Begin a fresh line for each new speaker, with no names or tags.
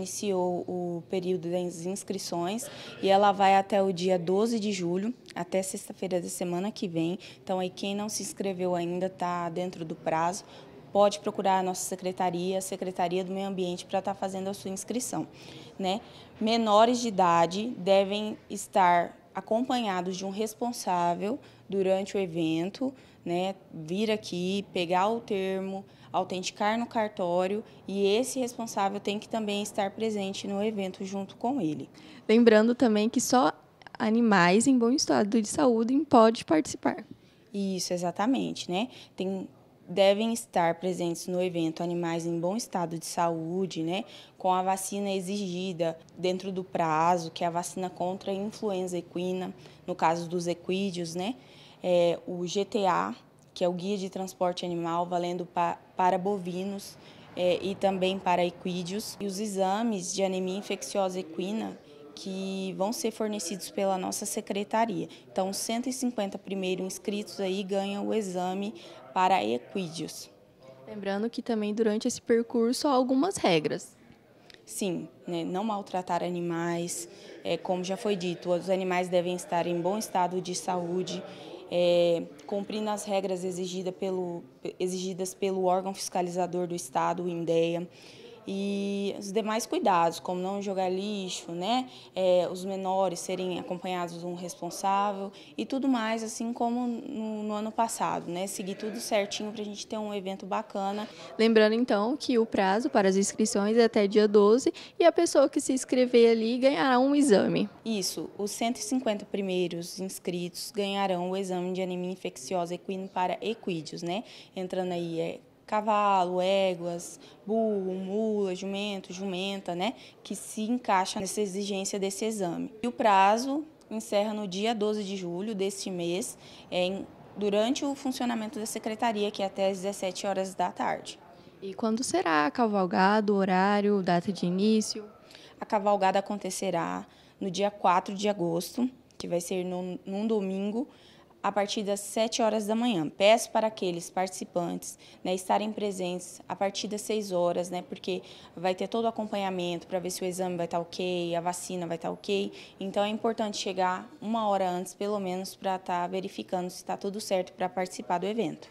Iniciou o período das inscrições e ela vai até o dia 12 de julho, até sexta-feira da semana que vem. Então, aí quem não se inscreveu ainda está dentro do prazo, pode procurar a nossa secretaria, a Secretaria do Meio Ambiente, para estar tá fazendo a sua inscrição. Né? Menores de idade devem estar acompanhados de um responsável durante o evento, né, vir aqui, pegar o termo, autenticar no cartório e esse responsável tem que também estar presente no evento junto com ele. Lembrando também que só animais em bom estado de saúde podem participar. Isso, exatamente, né? Tem devem estar presentes no evento animais em bom estado de saúde, né, com a vacina exigida dentro do prazo, que é a vacina contra a influenza equina, no caso dos equídeos, né, é, o GTA, que é o Guia de Transporte Animal, valendo pa, para bovinos é, e também para equídeos, e os exames de anemia infecciosa equina, que vão ser fornecidos pela nossa secretaria. Então, 150 primeiro inscritos aí ganham o exame para equídeos. Lembrando que também durante esse percurso há algumas regras. Sim, né? não maltratar animais, é, como já foi dito, os animais devem estar em bom estado de saúde, é, cumprindo as regras exigida pelo, exigidas pelo órgão fiscalizador do Estado, o INDEA e os demais cuidados, como não jogar lixo, né? É, os menores serem acompanhados de um responsável e tudo mais, assim como no, no ano passado, né? Seguir tudo certinho para a gente ter um evento bacana.
Lembrando então que o prazo para as inscrições é até dia 12 e a pessoa que se inscrever ali ganhará um exame.
Isso, os 150 primeiros inscritos ganharão o exame de anemia infecciosa equina para equídeos, né? Entrando aí é cavalo, éguas, burro, mula, jumento, jumenta, né, que se encaixa nessa exigência desse exame. E o prazo encerra no dia 12 de julho deste mês, é, em, durante o funcionamento da secretaria, que é até as 17 horas da tarde.
E quando será cavalgado, horário, data de início?
A cavalgada acontecerá no dia 4 de agosto, que vai ser no, num domingo, a partir das 7 horas da manhã. Peço para aqueles participantes né, estarem presentes a partir das 6 horas, né, porque vai ter todo o acompanhamento para ver se o exame vai estar tá ok, a vacina vai estar tá ok. Então é importante chegar uma hora antes, pelo menos, para estar tá verificando se está tudo certo para participar do evento.